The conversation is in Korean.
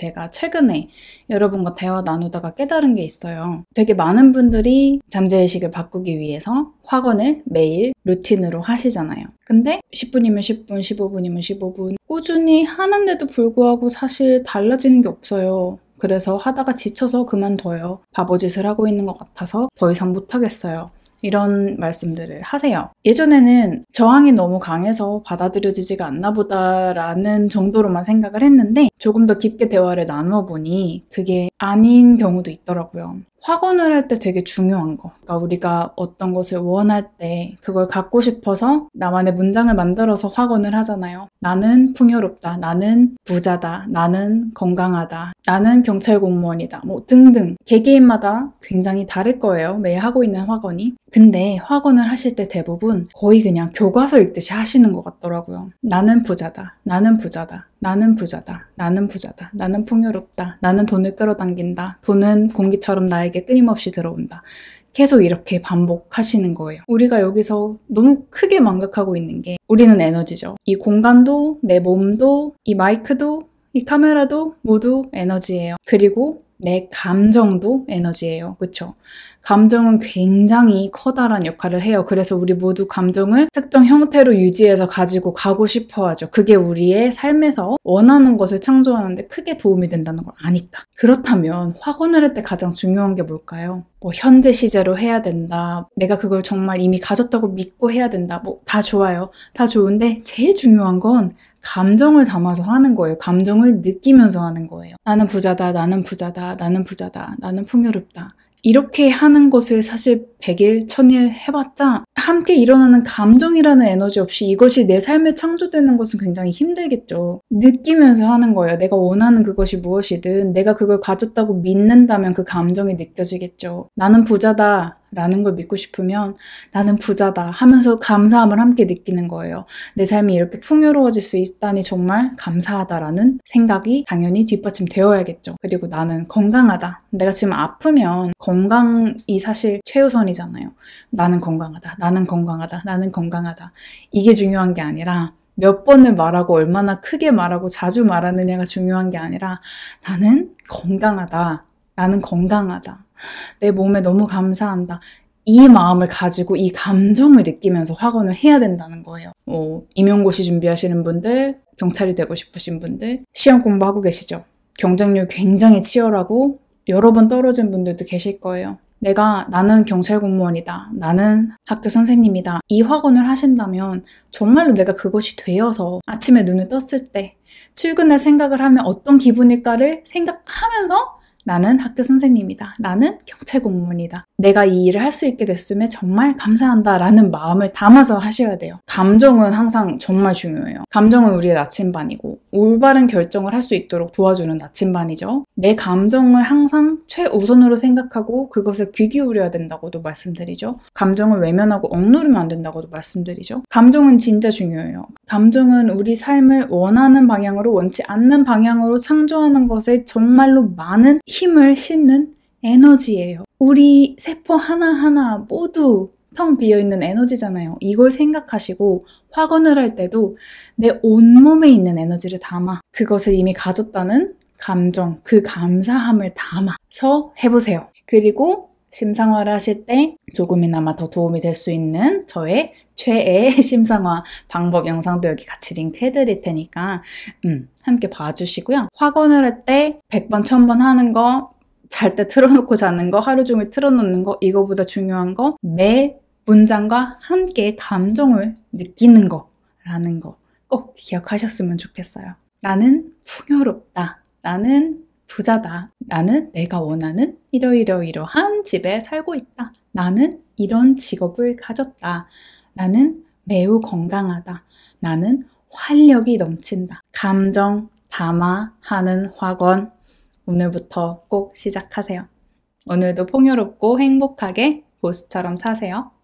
제가 최근에 여러분과 대화 나누다가 깨달은 게 있어요. 되게 많은 분들이 잠재의식을 바꾸기 위해서 확언을 매일 루틴으로 하시잖아요. 근데 10분이면 10분, 15분이면 15분 꾸준히 하는데도 불구하고 사실 달라지는 게 없어요. 그래서 하다가 지쳐서 그만둬요. 바보짓을 하고 있는 것 같아서 더 이상 못하겠어요. 이런 말씀들을 하세요. 예전에는 저항이 너무 강해서 받아들여지지가 않나 보다라는 정도로만 생각을 했는데 조금 더 깊게 대화를 나누어 보니 그게 아닌 경우도 있더라고요. 확언을 할 때 되게 중요한 거. 그러니까 우리가 어떤 것을 원할 때 그걸 갖고 싶어서 나만의 문장을 만들어서 확언을 하잖아요. 나는 풍요롭다. 나는 부자다. 나는 건강하다. 나는 경찰 공무원이다. 뭐 등등. 개개인마다 굉장히 다를 거예요. 매일 하고 있는 확언이. 근데 확언을 하실 때 대부분 거의 그냥 교과서 읽듯이 하시는 것 같더라고요. 나는 부자다. 나는 부자다. 나는 부자다. 나는 부자다. 나는 풍요롭다. 나는 돈을 끌어당긴다. 돈은 공기처럼 나에게 끊임없이 들어온다. 계속 이렇게 반복하시는 거예요. 우리가 여기서 너무 크게 망각하고 있는 게 우리는 에너지죠. 이 공간도, 내 몸도, 이 마이크도 이 카메라도 모두 에너지예요. 그리고 내 감정도 에너지예요. 그쵸? 감정은 굉장히 커다란 역할을 해요. 그래서 우리 모두 감정을 특정 형태로 유지해서 가지고 가고 싶어 하죠. 그게 우리의 삶에서 원하는 것을 창조하는데 크게 도움이 된다는 걸 아니까. 그렇다면 확언을 할 때 가장 중요한 게 뭘까요? 뭐 현재 시제로 해야 된다. 내가 그걸 정말 이미 가졌다고 믿고 해야 된다. 뭐 다 좋아요. 다 좋은데 제일 중요한 건 감정을 담아서 하는 거예요. 감정을 느끼면서 하는 거예요. 나는 부자다, 나는 부자다, 나는 부자다, 나는 풍요롭다. 이렇게 하는 것을 사실 100일, 1000일 해봤자 함께 일어나는 감정이라는 에너지 없이 이것이 내 삶에 창조되는 것은 굉장히 힘들겠죠. 느끼면서 하는 거예요. 내가 원하는 그것이 무엇이든 내가 그걸 가졌다고 믿는다면 그 감정이 느껴지겠죠. 나는 부자다. 라는 걸 믿고 싶으면 나는 부자다 하면서 감사함을 함께 느끼는 거예요. 내 삶이 이렇게 풍요로워질 수 있다니 정말 감사하다라는 생각이 당연히 뒷받침되어야겠죠. 그리고 나는 건강하다. 내가 지금 아프면 건강이 사실 최우선이잖아요. 나는 건강하다. 나는 건강하다. 나는 건강하다. 이게 중요한 게 아니라 몇 번을 말하고 얼마나 크게 말하고 자주 말하느냐가 중요한 게 아니라 나는 건강하다. 나는 건강하다. 내 몸에 너무 감사한다. 이 마음을 가지고 이 감정을 느끼면서 학원을 해야 된다는 거예요. 뭐, 임용고시 준비하시는 분들, 경찰이 되고 싶으신 분들, 시험 공부하고 계시죠? 경쟁률 굉장히 치열하고 여러 번 떨어진 분들도 계실 거예요. 내가 나는 경찰 공무원이다. 나는 학교 선생님이다. 이학원을 하신다면 정말로 내가 그것이 되어서 아침에 눈을 떴을 때 출근할 생각을 하면 어떤 기분일까를 생각하면서 나는 학교 선생님이다. 나는 경찰 공무원이다. 내가 이 일을 할 수 있게 됐음에 정말 감사한다 라는 마음을 담아서 하셔야 돼요. 감정은 항상 정말 중요해요. 감정은 우리의 나침반이고 올바른 결정을 할 수 있도록 도와주는 나침반이죠. 내 감정을 항상 최우선으로 생각하고 그것에 귀 기울여야 된다고도 말씀드리죠. 감정을 외면하고 억누르면 안 된다고도 말씀드리죠. 감정은 진짜 중요해요. 감정은 우리 삶을 원하는 방향으로 원치 않는 방향으로 창조하는 것에 정말로 많은 힘을 싣는 에너지예요. 우리 세포 하나하나 모두 텅 비어있는 에너지잖아요. 이걸 생각하시고 확언을할 때도 내 온몸에 있는 에너지를 담아 그것을 이미 가졌다는 감정, 그 감사함을 담아서 해보세요. 그리고 심상화를 하실 때 조금이나마 더 도움이 될 수 있는 저의 최애 심상화 방법 영상도 여기 같이 링크해 드릴 테니까 음, 함께 봐주시고요. 확언을할 때 100번, 1000번 하는 거 잘때 틀어놓고 자는 거, 하루 종일 틀어놓는 거, 이거보다 중요한 거, 매 문장과 함께 감정을 느끼는 거라는 거 꼭 기억하셨으면 좋겠어요. 나는 풍요롭다. 나는 부자다. 나는 내가 원하는 이러이러이러한 집에 살고 있다. 나는 이런 직업을 가졌다. 나는 매우 건강하다. 나는 활력이 넘친다. 감정 담아 하는 화건 오늘부터 꼭 시작하세요. 오늘도 풍요롭고 행복하게 보스처럼 사세요.